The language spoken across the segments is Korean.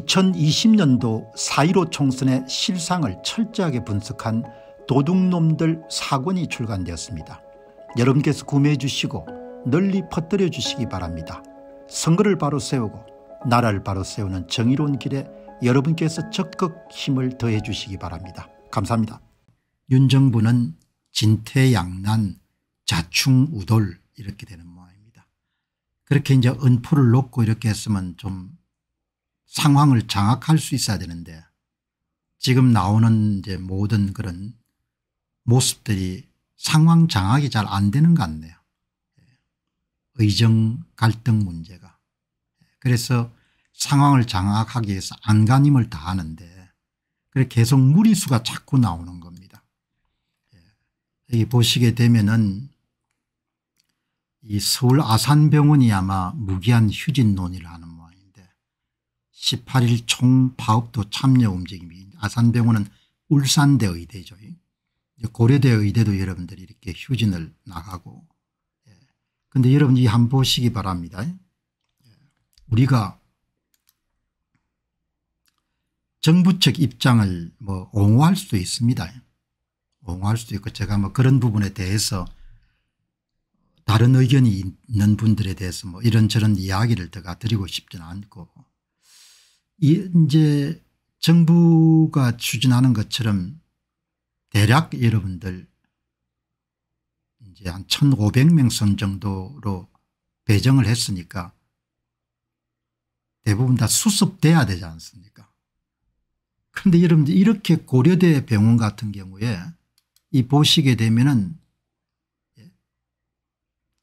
2020년도 4.15 총선의 실상을 철저하게 분석한 도둑놈들 사권이 출간되었습니다. 여러분께서 구매해 주시고 널리 퍼뜨려 주시기 바랍니다. 선거를 바로 세우고 나라를 바로 세우는 정의로운 길에 여러분께서 적극 힘을 더해 주시기 바랍니다. 감사합니다. 윤 정부는 진퇴양난, 자충우돌 이렇게 되는 모양입니다. 그렇게 이제 은포를 놓고 이렇게 했으면 좀 상황을 장악할 수 있어야 되는데 지금 나오는 이제 모든 그런 모습들이 상황 장악이 잘 안 되는 것 같네요. 의정 갈등 문제가. 그래서 상황을 장악하기 위해서 안간힘을 다하는데 그래 계속 무리수가 자꾸 나오는 겁니다. 예. 여기 보시게 되면은 이 서울 아산병원이 아마 무기한 휴진 논의를 하는 18일 총파업도 참여 움직임이 아산병원은 울산대 의대죠. 고려대 의대도 여러분들이 이렇게 휴진을 나가고 그런데 예. 여러분 이 한번 보시기 바랍니다. 예. 우리가 정부 측 입장을 뭐 옹호할 수도 있습니다. 옹호할 수도 있고 제가 뭐 그런 부분에 대해서 다른 의견이 있는 분들에 대해서 뭐 이런저런 이야기를 제가 드리고 싶지는 않고 이제 정부가 추진하는 것처럼 대략 여러분들 이제 한 1500명 선 정도로 배정을 했으니까 대부분 다 수습돼야 되지 않습니까 그런데 여러분들 이렇게 고려대 병원 같은 경우에 이 보시게 되면은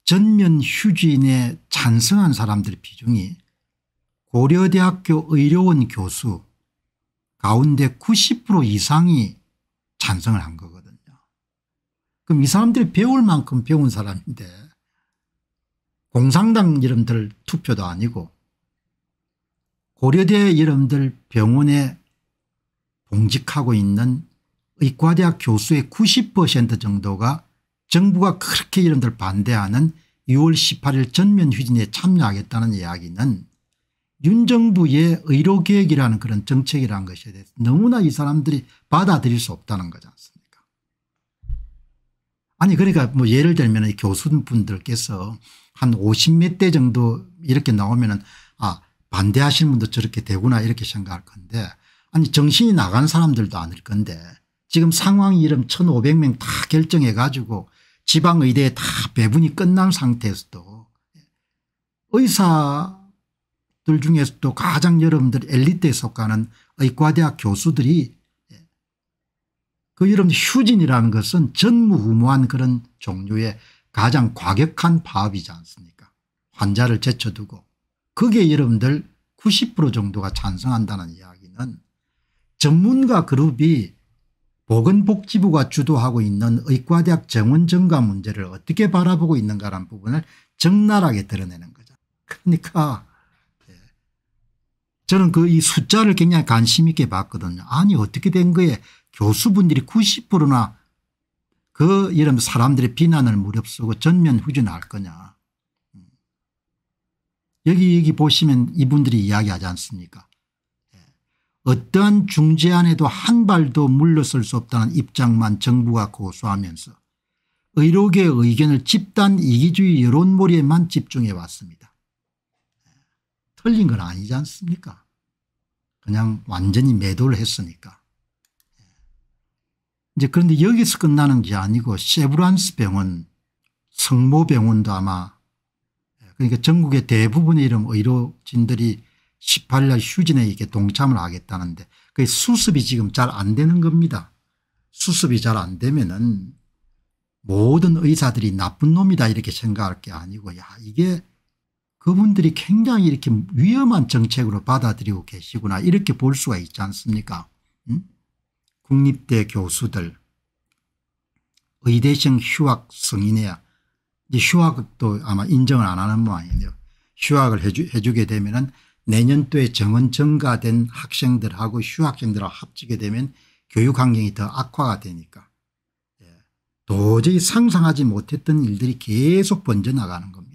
전면 휴진에 찬성한 사람들 비중이 고려대학교 의료원 교수 가운데 90% 이상이 찬성을 한 거거든요. 그럼 이 사람들이 배울 만큼 배운 사람인데 공상당 이름들 투표도 아니고 고려대 이름들 병원에 봉직하고 있는 의과대학 교수의 90% 정도가 정부가 그렇게 이름들 반대하는 6월 18일 전면 휴진에 참여하겠다는 이야기는 윤정부의 의료계획이라는 그런 정책이라는 것에 대해서 너무나 이 사람들이 받아들일 수 없다는 거지 않습니까 아니 그러니까 뭐 예를 들면 교수분들께서 한 50몇 대 정도 이렇게 나오면 아 반대하시는 분도 저렇게 되구나 이렇게 생각할 건데 아니 정신이 나간 사람들도 아닐 건데 지금 상황이 이름 1500명 다 결정해 가지고 지방의대에 다 배분이 끝난 상태에서도 의사 들 중에서도 가장 여러분들 엘리트에 속하는 의과대학 교수들이 예, 그 여러분 휴진이라는 것은 전무후무한 그런 종류의 가장 과격한 파업이지 않습니까 환자를 제쳐두고 그게 여러분들 90% 정도가 찬성한다는 이야기는 전문가 그룹이 보건복지부가 주도하고 있는 의과대학 정원 증가 문제를 어떻게 바라보고 있는가라는 부분을 적나라하게 드러내는 거죠. 그러니까 저는 그 이 숫자를 굉장히 관심 있게 봤거든요. 아니 어떻게 된 거에 교수분들이 90%나 그이러 사람들의 비난을 무릅쓰고 전면 후진할 거냐. 음. 여기 여기 보시면 이분들이 이야기하지 않습니까 예. 어떠한 중재안에도 한 발도 물러설 수 없다는 입장만 정부가 고수하면서 의료계의 의견을 집단 이기주의 여론몰이에만 집중해 왔습니다. 틀린 건 아니지 않습니까? 그냥 완전히 매도를 했으니까. 이제 그런데 여기서 끝나는 게 아니고 세브란스 병원, 성모 병원도 아마 그러니까 전국의 대부분의 이런 의료진들이 18일 휴진에 이게 동참을 하겠다는데 그 수습이 지금 잘 안 되는 겁니다. 수습이 잘 안 되면은 모든 의사들이 나쁜 놈이다 이렇게 생각할 게 아니고 야 이게 그분들이 굉장히 이렇게 위험한 정책으로 받아들이고 계시구나 이렇게 볼 수가 있지 않습니까 음? 국립대 교수들 의대생 휴학 성인이야 이제 휴학도 아마 인정을 안 하는 모양이네요 휴학을 해주, 게 되면 은 내년도에 정원 증가된 학생들하고 휴학생들하고 합치게 되면 교육 환경이 더 악화가 되니까 예. 도저히 상상하지 못했던 일들이 계속 번져나가는 겁니다.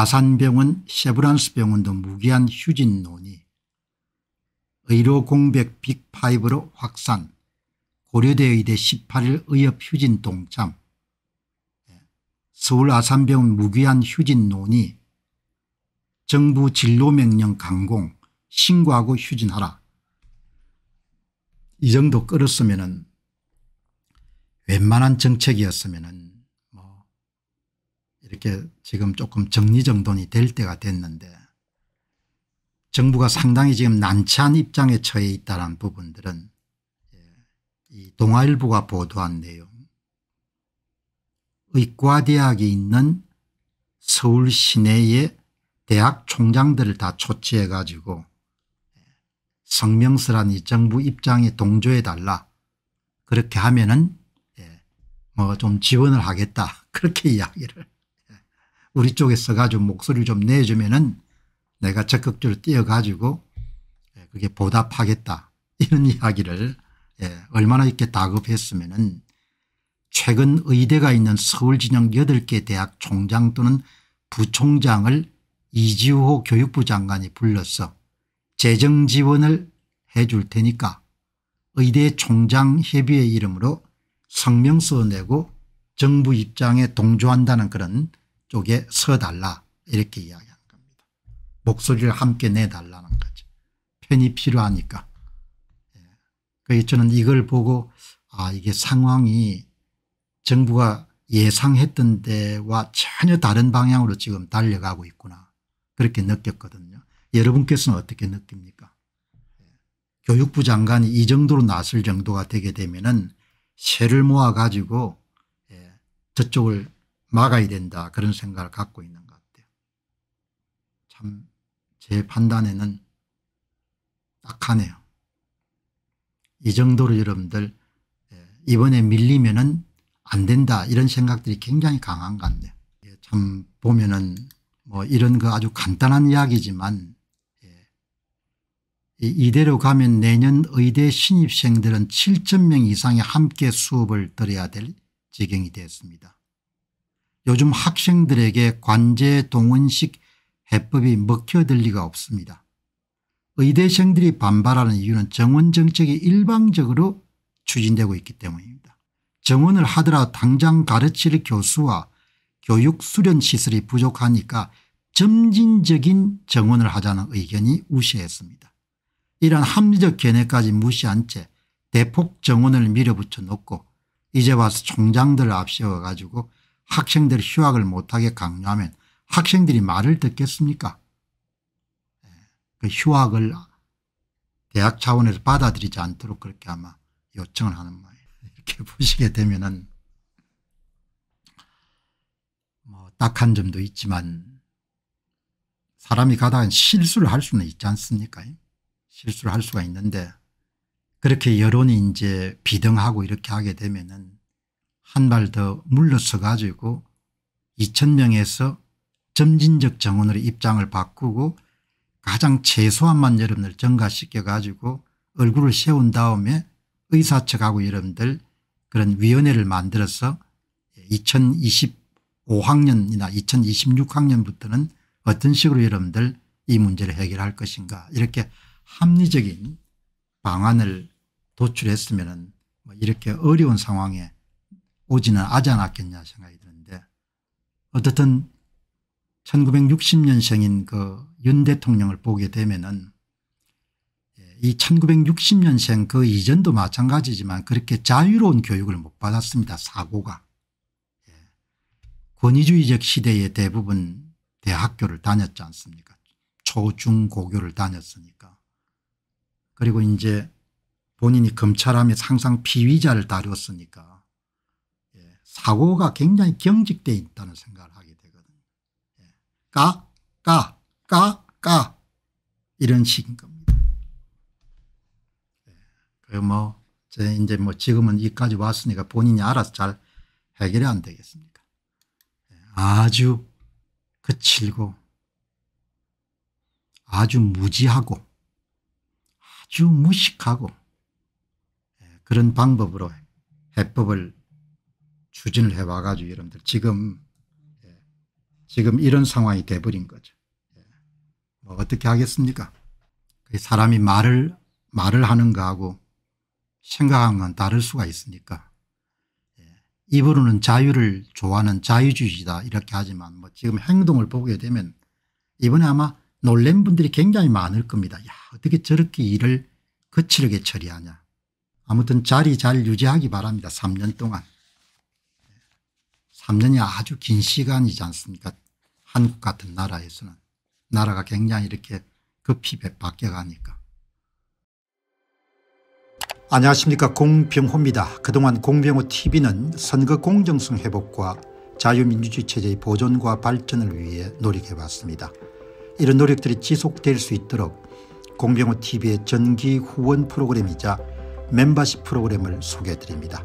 아산병원 세브란스 병원도 무기한 휴진론이 의료 공백 빅5로 확산 고려대 의대 18일 의협 휴진 동참 예. 서울 아산병원 무기한 휴진 논의 정부 진로명령 강공 신고하고 휴진하라 이 정도 끌었으면 웬만한 정책이었으면 이렇게 지금 조금 정리정돈이 될 때가 됐는데 정부가 상당히 지금 난처한 입장에 처해 있다는 부분들은 예, 이 동아일보가 보도한 내용 의과대학이 있는 서울 시내의 대학 총장들을 다 초치해 가지고 예, 성명서란이 정부 입장에 동조해 달라 그렇게 하면은 예, 뭐좀 지원을 하겠다 그렇게 이야기를 우리 쪽에서 가지고 목소리를 좀 내주면은 내가 적극적으로 뛰어가지고 예, 그게 보답하겠다 이런 이야기를 예, 얼마나 이렇게 다급했으면은 최근 의대가 있는 서울 진영 8개 대학 총장 또는 부총장을 이지호 교육부 장관이 불러서 재정 지원을 해줄 테니까 의대 총장 협의회 이름으로 성명서 내고 정부 입장에 동조한다는 그런 쪽에 서달라 이렇게 이야기한 겁니다. 목소리를 함께 내달라는 거죠. 편이 필요하니까. 예. 그래서 저는 이걸 보고 아 이게 상황이 정부가 예상했던 데와 전혀 다른 방향으로 지금 달려가고 있구나 그렇게 느꼈거든요. 여러분께서는 어떻게 느낍니까? 예. 교육부 장관이 이 정도로 나설 정도가 되게 되면 은 세를 모아가지고 예, 저쪽을 막아야 된다 그런 생각을 갖고 있는 것 같아요. 참 제 판단에는 딱하네요. 이 정도로 여러분들 예, 이번에 밀리면 은안 된다 이런 생각들이 굉장히 강한 것 같네요. 예, 참 보면 은뭐 이런 거 아주 간단한 이야기지만 예, 이대로 가면 내년 의대 신입생들은 7천 명 이상이 함께 수업을 들어야 될 지경이 됐습니다. 요즘 학생들에게 관제 동원식 해법이 먹혀들 리가 없습니다. 의대생들이 반발하는 이유는 정원 정책이 일방적으로 추진되고 있기 때문입니다. 정원을 하더라 도 당장 가르칠 교수와 교육 수련 시설이 부족하니까 점진적인 정원을 하자는 의견이 우세했습니다. 이런 합리적 견해까지 무시한 채 대폭 정원을 밀어붙여 놓고 이제 와서 총장들을 앞세워 가지고 학생들 휴학을 못하게 강요하면 학생들이 말을 듣겠습니까 예, 그 휴학을 대학 차원에서 받아들이지 않도록 그렇게 아마 요청을 하는 모양 이렇게 보시게 되면은 뭐 딱한 점도 있지만 사람이 가다간 실수를 할 수는 있지 않습니까 예? 실수를 할 수가 있는데 그렇게 여론이 이제 비등하고 이렇게 하게 되면은 한발더 물러서 가지고 2천명에서 점진적 정원으로 입장을 바꾸고 가장 최소한만 여러분들 증가시켜 가지고 얼굴을 세운 다음에 의사 측하고 여러분들 그런 위원회를 만들어서 2025학년이나 2026학년부터는 어떤 식으로 여러분들 이 문제를 해결할 것인가 이렇게 합리적인 방안을 도출했으면 뭐 이렇게 어려운 상황에 오지는 아지 않았겠냐 생각이 드는데 어떻든 1960년생인 그 윤 대통령을 보게 되면은 예, 이 1960년생 그 이전도 마찬가지지만 그렇게 자유로운 교육을 못 받았습니다. 사고가. 예. 권위주의적 시대에 대부분 대학교를 다녔지 않습니까 초중 고교를 다녔으니까. 그리고 이제 본인이 검찰하면 항상 피의자를 다루었으니까 사고가 굉장히 경직되어 있다는 생각을 하게 되거든요. 예. 까, 까, 까, 까 이런 식인 겁니다. 예. 그뭐 이제 뭐 지금은 이까지 왔으니까 본인이 알아서 잘 해결이 안 되겠습니까? 예. 아주 거칠고 아주 무지하고 아주 무식하고 그런 방법으로 해법을 추진을 해와가지고 여러분들 지금 예, 지금 이런 상황이 돼버린 거죠. 예. 뭐 어떻게 하겠습니까? 그 사람이 말을 말을 하는 거하고 생각한 건 다를 수가 있으니까 예. 입으로는 자유를 좋아하는 자유주의다 이렇게 하지만 뭐 지금 행동을 보게 되면 이번에 아마 놀란 분들이 굉장히 많을 겁니다. 야 어떻게 저렇게 일을 거칠게 처리하냐. 아무튼 자리 잘 유지하기 바랍니다. 3년 동안. 3년이 아주 긴 시간이지 않습니까 한국 같은 나라에서는 나라가 굉장히 이렇게 급히 바뀌어가니까. 안녕하십니까 공병호입니다. 그동안 공병호 tv는 선거 공정성 회복과 자유민주주의 체제의 보존과 발전을 위해 노력해왔습니다. 이런 노력들이 지속될 수 있도록 공병호 tv의 전기 후원 프로그램이자 멤버십 프로그램을 소개해드립니다.